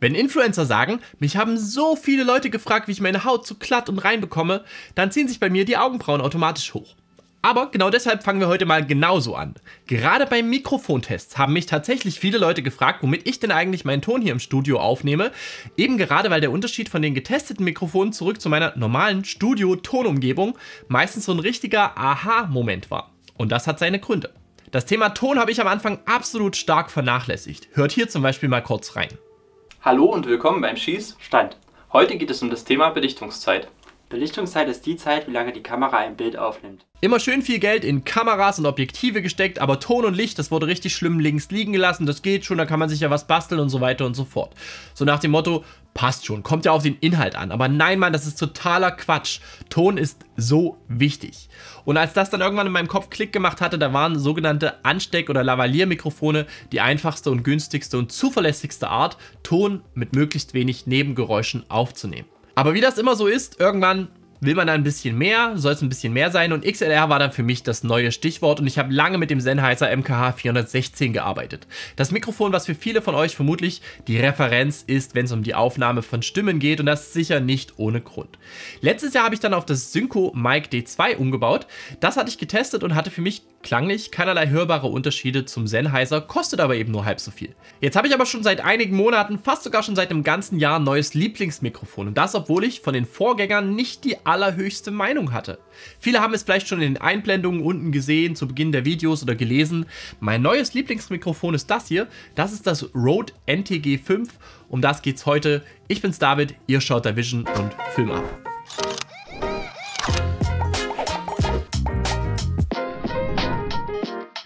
Wenn Influencer sagen, mich haben so viele Leute gefragt, wie ich meine Haut so glatt und rein bekomme, dann ziehen sich bei mir die Augenbrauen automatisch hoch. Aber genau deshalb fangen wir heute mal genauso an. Gerade bei Mikrofontests haben mich tatsächlich viele Leute gefragt, womit ich denn eigentlich meinen Ton hier im Studio aufnehme. Eben gerade weil der Unterschied von den getesteten Mikrofonen zurück zu meiner normalen Studio-Tonumgebung meistens so ein richtiger Aha-Moment war. Und das hat seine Gründe. Das Thema Ton habe ich am Anfang absolut stark vernachlässigt. Hört hier zum Beispiel mal kurz rein. Hallo und willkommen beim Schießstand. Heute geht es um das Thema Belichtungszeit. Belichtungszeit ist die Zeit, wie lange die Kamera ein Bild aufnimmt. Immer schön viel Geld in Kameras und Objektive gesteckt, aber Ton und Licht, das wurde richtig schlimm links liegen gelassen, das geht schon, da kann man sich ja was basteln und so weiter und so fort. So nach dem Motto, passt schon, kommt ja auf den Inhalt an. Aber nein, Mann, das ist totaler Quatsch. Ton ist so wichtig. Und als das dann irgendwann in meinem Kopf Klick gemacht hatte, da waren sogenannte Ansteck- oder Lavalier-Mikrofone die einfachste und günstigste und zuverlässigste Art, Ton mit möglichst wenig Nebengeräuschen aufzunehmen. Aber wie das immer so ist, irgendwann will man da ein bisschen mehr, soll es ein bisschen mehr sein und XLR war dann für mich das neue Stichwort und ich habe lange mit dem Sennheiser MKH 416 gearbeitet. Das Mikrofon, was für viele von euch vermutlich die Referenz ist, wenn es um die Aufnahme von Stimmen geht und das sicher nicht ohne Grund. Letztes Jahr habe ich dann auf das Synco Mic D2 umgebaut. Das hatte ich getestet und hatte für mich klanglich keinerlei hörbare Unterschiede zum Sennheiser, kostet aber eben nur halb so viel. Jetzt habe ich aber schon seit einigen Monaten, fast sogar schon seit einem ganzen Jahr neues Lieblingsmikrofon und das, obwohl ich von den Vorgängern nicht die allerhöchste Meinung hatte. Viele haben es vielleicht schon in den Einblendungen unten gesehen, zu Beginn der Videos oder gelesen. Mein neues Lieblingsmikrofon ist das hier. Das ist das Rode NTG5. Um das geht's heute. Ich bin's David, ihr schaut der Vision und Film ab.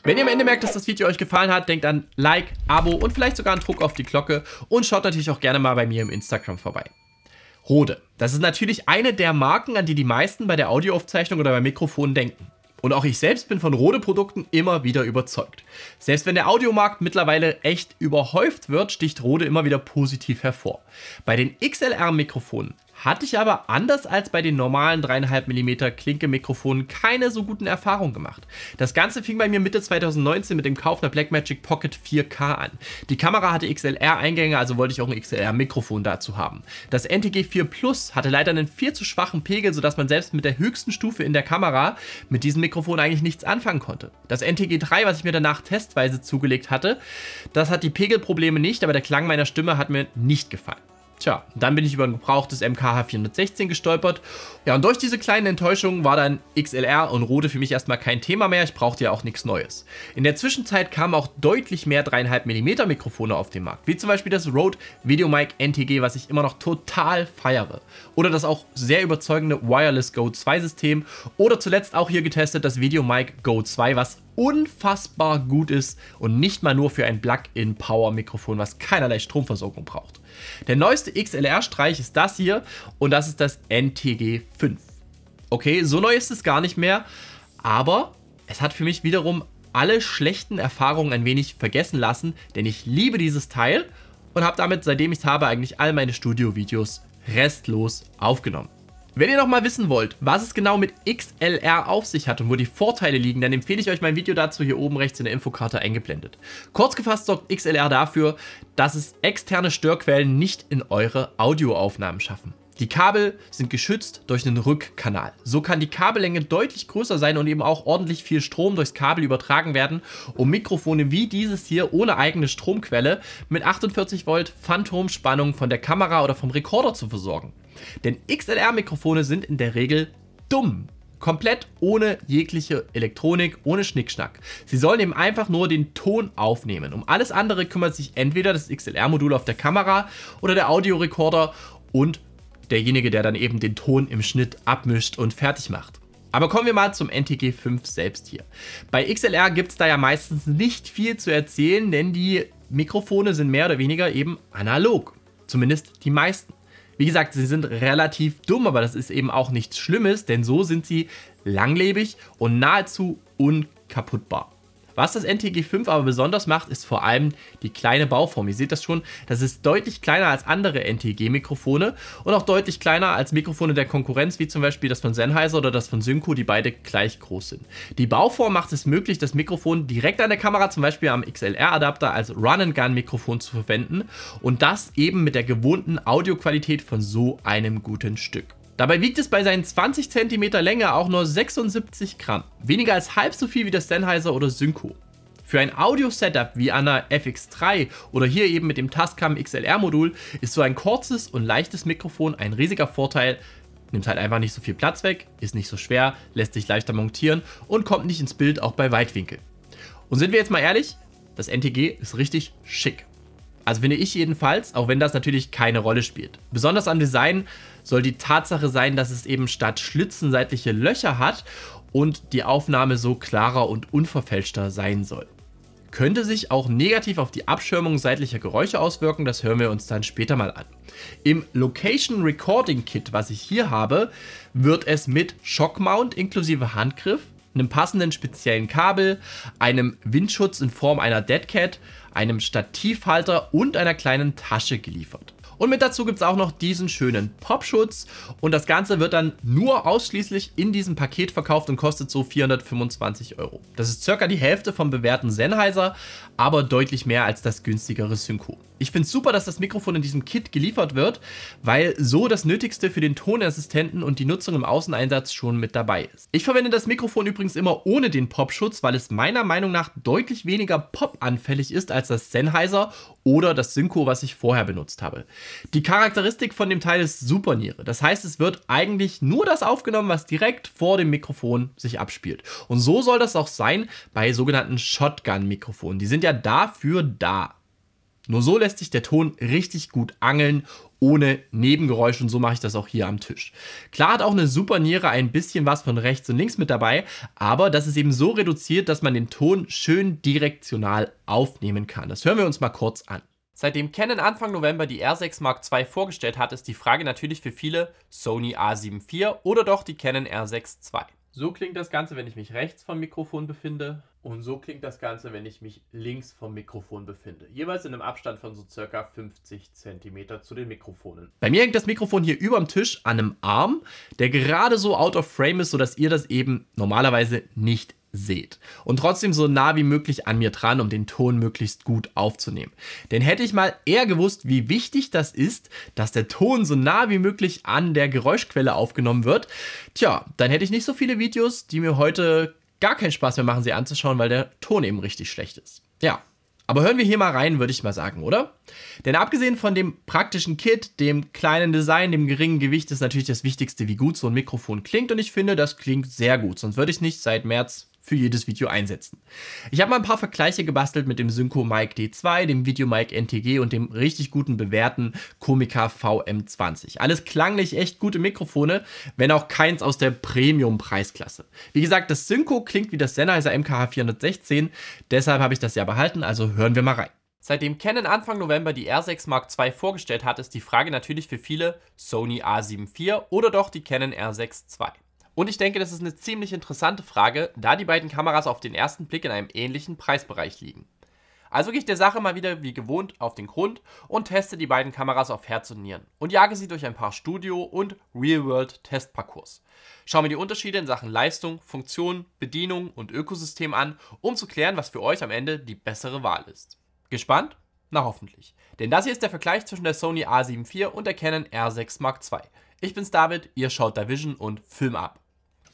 Wenn ihr am Ende merkt, dass das Video euch gefallen hat, denkt an Like, Abo und vielleicht sogar einen Druck auf die Glocke und schaut natürlich auch gerne mal bei mir im Instagram vorbei. Rode. Das ist natürlich eine der Marken, an die die meisten bei der Audioaufzeichnung oder beim Mikrofon denken. Und auch ich selbst bin von Rode-Produkten immer wieder überzeugt. Selbst wenn der Audiomarkt mittlerweile echt überhäuft wird, sticht Rode immer wieder positiv hervor. Bei den XLR-Mikrofonen hatte ich aber anders als bei den normalen 3,5 mm Klinke-Mikrofonen keine so guten Erfahrungen gemacht. Das Ganze fing bei mir Mitte 2019 mit dem Kauf einer Blackmagic Pocket 4K an. Die Kamera hatte XLR-Eingänge, also wollte ich auch ein XLR-Mikrofon dazu haben. Das NTG 4 Plus hatte leider einen viel zu schwachen Pegel, sodass man selbst mit der höchsten Stufe in der Kamera mit diesem Mikrofon eigentlich nichts anfangen konnte. Das NTG 3, was ich mir danach testweise zugelegt hatte, das hat die Pegelprobleme nicht, aber der Klang meiner Stimme hat mir nicht gefallen. Tja, dann bin ich über ein gebrauchtes MKH 416 gestolpert. Ja, und durch diese kleinen Enttäuschungen war dann XLR und Rode für mich erstmal kein Thema mehr. Ich brauchte ja auch nichts Neues. In der Zwischenzeit kamen auch deutlich mehr 3,5mm Mikrofone auf den Markt. Wie zum Beispiel das Rode VideoMic NTG, was ich immer noch total feiere. Oder das auch sehr überzeugende Wireless Go 2 System. Oder zuletzt auch hier getestet das VideoMic Go 2, was unfassbar gut ist und nicht mal nur für ein Plug-in-Power-Mikrofon, was keinerlei Stromversorgung braucht. Der neueste XLR-Streich ist das hier und das ist das NTG5. Okay, so neu ist es gar nicht mehr, aber es hat für mich wiederum alle schlechten Erfahrungen ein wenig vergessen lassen, denn ich liebe dieses Teil und habe damit, seitdem ich es habe, eigentlich all meine Studio-Videos restlos aufgenommen. Wenn ihr noch mal wissen wollt, was es genau mit XLR auf sich hat und wo die Vorteile liegen, dann empfehle ich euch mein Video dazu hier oben rechts in der Infokarte eingeblendet. Kurz gefasst sorgt XLR dafür, dass es externe Störquellen nicht in eure Audioaufnahmen schaffen. Die Kabel sind geschützt durch einen Rückkanal. So kann die Kabellänge deutlich größer sein und eben auch ordentlich viel Strom durchs Kabel übertragen werden, um Mikrofone wie dieses hier ohne eigene Stromquelle mit 48 Volt Phantomspannung von der Kamera oder vom Rekorder zu versorgen. Denn XLR-Mikrofone sind in der Regel dumm. Komplett ohne jegliche Elektronik, ohne Schnickschnack. Sie sollen eben einfach nur den Ton aufnehmen. Um alles andere kümmert sich entweder das XLR-Modul auf der Kamera oder der Audiorekorder und derjenige, der dann eben den Ton im Schnitt abmischt und fertig macht. Aber kommen wir mal zum NTG 5 selbst hier. Bei XLR gibt es da ja meistens nicht viel zu erzählen, denn die Mikrofone sind mehr oder weniger eben analog. Zumindest die meisten. Wie gesagt, sie sind relativ dumm, aber das ist eben auch nichts Schlimmes, denn so sind sie langlebig und nahezu unkaputtbar. Was das NTG 5 aber besonders macht, ist vor allem die kleine Bauform. Ihr seht das schon, das ist deutlich kleiner als andere NTG-Mikrofone und auch deutlich kleiner als Mikrofone der Konkurrenz, wie zum Beispiel das von Sennheiser oder das von Synco, die beide gleich groß sind. Die Bauform macht es möglich, das Mikrofon direkt an der Kamera, zum Beispiel am XLR-Adapter, als Run-and-Gun-Mikrofon zu verwenden und das eben mit der gewohnten Audioqualität von so einem guten Stück. Dabei wiegt es bei seinen 20 cm Länge auch nur 76 Gramm, weniger als halb so viel wie der Sennheiser oder Synco. Für ein Audio-Setup wie an der FX3 oder hier eben mit dem Tascam XLR-Modul ist so ein kurzes und leichtes Mikrofon ein riesiger Vorteil, nimmt halt einfach nicht so viel Platz weg, ist nicht so schwer, lässt sich leichter montieren und kommt nicht ins Bild auch bei Weitwinkel. Und sind wir jetzt mal ehrlich, das NTG ist richtig schick. Also finde ich jedenfalls, auch wenn das natürlich keine Rolle spielt. Besonders am Design soll die Tatsache sein, dass es eben statt Schlitzen seitliche Löcher hat und die Aufnahme so klarer und unverfälschter sein soll. Könnte sich auch negativ auf die Abschirmung seitlicher Geräusche auswirken, das hören wir uns dann später mal an. Im Location Recording Kit, was ich hier habe, wird es mit Shock Mount inklusive Handgriff, einem passenden speziellen Kabel, einem Windschutz in Form einer Deadcat, einem Stativhalter und einer kleinen Tasche geliefert. Und mit dazu gibt es auch noch diesen schönen Popschutz. Und das Ganze wird dann nur ausschließlich in diesem Paket verkauft und kostet so 425 Euro. Das ist circa die Hälfte vom bewährten Sennheiser, aber deutlich mehr als das günstigere Synco. Ich finde es super, dass das Mikrofon in diesem Kit geliefert wird, weil so das Nötigste für den Tonassistenten und die Nutzung im Außeneinsatz schon mit dabei ist. Ich verwende das Mikrofon übrigens immer ohne den Popschutz, weil es meiner Meinung nach deutlich weniger popanfällig ist als das Sennheiser oder das Synco, was ich vorher benutzt habe. Die Charakteristik von dem Teil ist Superniere. Das heißt, es wird eigentlich nur das aufgenommen, was direkt vor dem Mikrofon sich abspielt. Und so soll das auch sein bei sogenannten Shotgun-Mikrofonen. Die sind ja dafür da. Nur so lässt sich der Ton richtig gut angeln ohne Nebengeräusch und so mache ich das auch hier am Tisch. Klar hat auch eine super Niere ein bisschen was von rechts und links mit dabei, aber das ist eben so reduziert, dass man den Ton schön direktional aufnehmen kann. Das hören wir uns mal kurz an. Seitdem Canon Anfang November die R6 Mark II vorgestellt hat, ist die Frage natürlich für viele Sony A7 IV oder doch die Canon R6 II. So klingt das Ganze, wenn ich mich rechts vom Mikrofon befinde. Und so klingt das Ganze, wenn ich mich links vom Mikrofon befinde. Jeweils in einem Abstand von so circa 50 cm zu den Mikrofonen. Bei mir hängt das Mikrofon hier über dem Tisch an einem Arm, der gerade so out of frame ist, sodass ihr das eben normalerweise nicht seht. Und trotzdem so nah wie möglich an mir dran, um den Ton möglichst gut aufzunehmen. Denn hätte ich mal eher gewusst, wie wichtig das ist, dass der Ton so nah wie möglich an der Geräuschquelle aufgenommen wird, tja, dann hätte ich nicht so viele Videos, die mir heute gar keinen Spaß mehr machen, sie anzuschauen, weil der Ton eben richtig schlecht ist. Ja, aber hören wir hier mal rein, würde ich mal sagen, oder? Denn abgesehen von dem praktischen Kit, dem kleinen Design, dem geringen Gewicht ist natürlich das Wichtigste, wie gut so ein Mikrofon klingt. Und ich finde, das klingt sehr gut. Sonst würde ich nicht seit März für jedes Video einsetzen. Ich habe mal ein paar Vergleiche gebastelt mit dem Synco Mic D2, dem Video Mic NTG und dem richtig guten bewährten Komica VM20. Alles klanglich echt gute Mikrofone, wenn auch keins aus der Premium-Preisklasse. Wie gesagt, das Synco klingt wie das Sennheiser MKH416, deshalb habe ich das ja behalten, also hören wir mal rein. Seitdem Canon Anfang November die R6 Mark II vorgestellt hat, ist die Frage natürlich für viele Sony A7 IV oder doch die Canon R6 II. Und ich denke, das ist eine ziemlich interessante Frage, da die beiden Kameras auf den ersten Blick in einem ähnlichen Preisbereich liegen. Also gehe ich der Sache mal wieder wie gewohnt auf den Grund und teste die beiden Kameras auf Herz und Nieren und jage sie durch ein paar Studio- und Real-World-Testparcours. Schau mir die Unterschiede in Sachen Leistung, Funktion, Bedienung und Ökosystem an, um zu klären, was für euch am Ende die bessere Wahl ist. Gespannt? Na hoffentlich. Denn das hier ist der Vergleich zwischen der Sony A7 IV und der Canon R6 Mark II. Ich bin's David, ihr schaut da Vision und Film ab.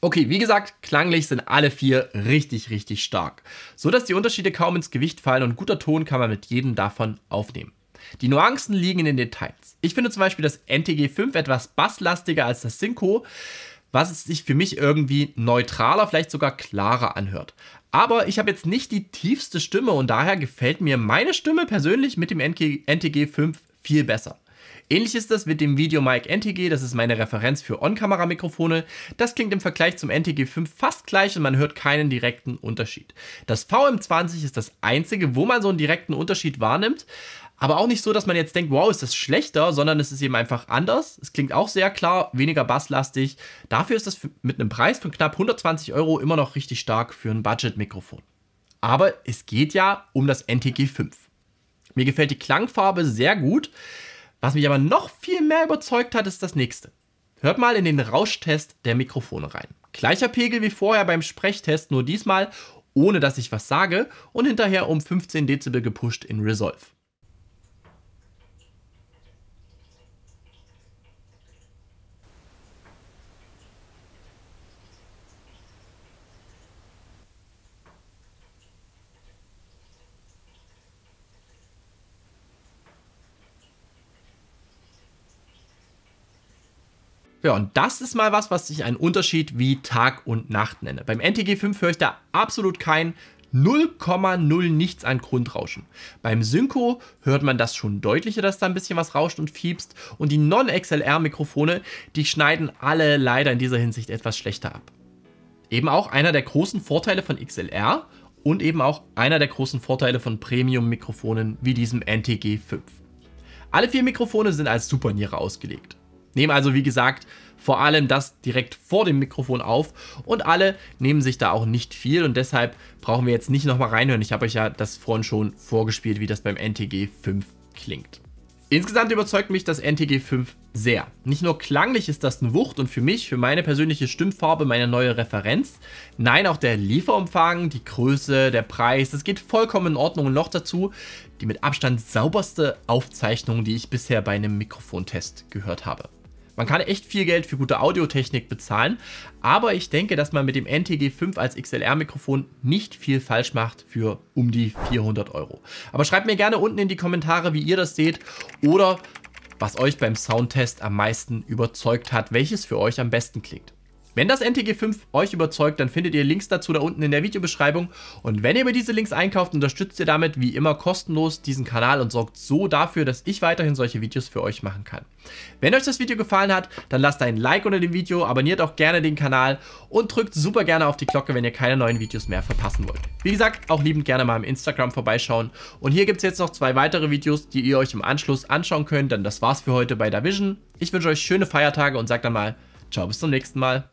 Okay, wie gesagt, klanglich sind alle vier richtig, richtig stark. So dass die Unterschiede kaum ins Gewicht fallen und guter Ton kann man mit jedem davon aufnehmen. Die Nuancen liegen in den Details. Ich finde zum Beispiel das NTG 5 etwas basslastiger als das Synco, was es sich für mich irgendwie neutraler, vielleicht sogar klarer anhört. Aber ich habe jetzt nicht die tiefste Stimme und daher gefällt mir meine Stimme persönlich mit dem NTG 5 viel besser. Ähnlich ist das mit dem VideoMic NTG, das ist meine Referenz für On-Kamera-Mikrofone. Das klingt im Vergleich zum NTG 5 fast gleich und man hört keinen direkten Unterschied. Das VM20 ist das einzige, wo man so einen direkten Unterschied wahrnimmt. Aber auch nicht so, dass man jetzt denkt, wow, ist das schlechter, sondern es ist eben einfach anders. Es klingt auch sehr klar, weniger basslastig. Dafür ist das mit einem Preis von knapp 120 Euro immer noch richtig stark für ein Budget-Mikrofon. Aber es geht ja um das NTG 5. Mir gefällt die Klangfarbe sehr gut. Was mich aber noch viel mehr überzeugt hat, ist das nächste. Hört mal in den Rauschtest der Mikrofone rein. Gleicher Pegel wie vorher beim Sprechtest, nur diesmal ohne dass ich was sage und hinterher um 15 Dezibel gepusht in Resolve. Ja, und das ist mal was, was ich einen Unterschied wie Tag und Nacht nenne. Beim NTG 5 höre ich da absolut kein 0,0 nichts an Grundrauschen. Beim Synco hört man das schon deutlicher, dass da ein bisschen was rauscht und fiebst. Und die Non-XLR-Mikrofone, die schneiden alle leider in dieser Hinsicht etwas schlechter ab. Eben auch einer der großen Vorteile von XLR und eben auch einer der großen Vorteile von Premium-Mikrofonen wie diesem NTG 5. Alle vier Mikrofone sind als Superniere ausgelegt. Nehmen also, wie gesagt, vor allem das direkt vor dem Mikrofon auf und alle nehmen sich da auch nicht viel und deshalb brauchen wir jetzt nicht nochmal reinhören. Ich habe euch ja das vorhin schon vorgespielt, wie das beim NTG 5 klingt. Insgesamt überzeugt mich das NTG 5 sehr. Nicht nur klanglich ist das eine Wucht und für mich, für meine persönliche Stimmfarbe, meine neue Referenz. Nein, auch der Lieferumfang, die Größe, der Preis, das geht vollkommen in Ordnung. Und noch dazu die mit Abstand sauberste Aufzeichnung, die ich bisher bei einem Mikrofontest gehört habe. Man kann echt viel Geld für gute Audiotechnik bezahlen, aber ich denke, dass man mit dem NTG5 als XLR-Mikrofon nicht viel falsch macht für um die 400 Euro. Aber schreibt mir gerne unten in die Kommentare, wie ihr das seht oder was euch beim Soundtest am meisten überzeugt hat, welches für euch am besten klingt. Wenn das NTG 5 euch überzeugt, dann findet ihr Links dazu da unten in der Videobeschreibung. Und wenn ihr über diese Links einkauft, unterstützt ihr damit wie immer kostenlos diesen Kanal und sorgt so dafür, dass ich weiterhin solche Videos für euch machen kann. Wenn euch das Video gefallen hat, dann lasst ein Like unter dem Video, abonniert auch gerne den Kanal und drückt super gerne auf die Glocke, wenn ihr keine neuen Videos mehr verpassen wollt. Wie gesagt, auch liebend gerne mal im Instagram vorbeischauen. Und hier gibt es jetzt noch zwei weitere Videos, die ihr euch im Anschluss anschauen könnt. denn das war's für heute bei Division. Ich wünsche euch schöne Feiertage und sage dann mal, ciao bis zum nächsten Mal.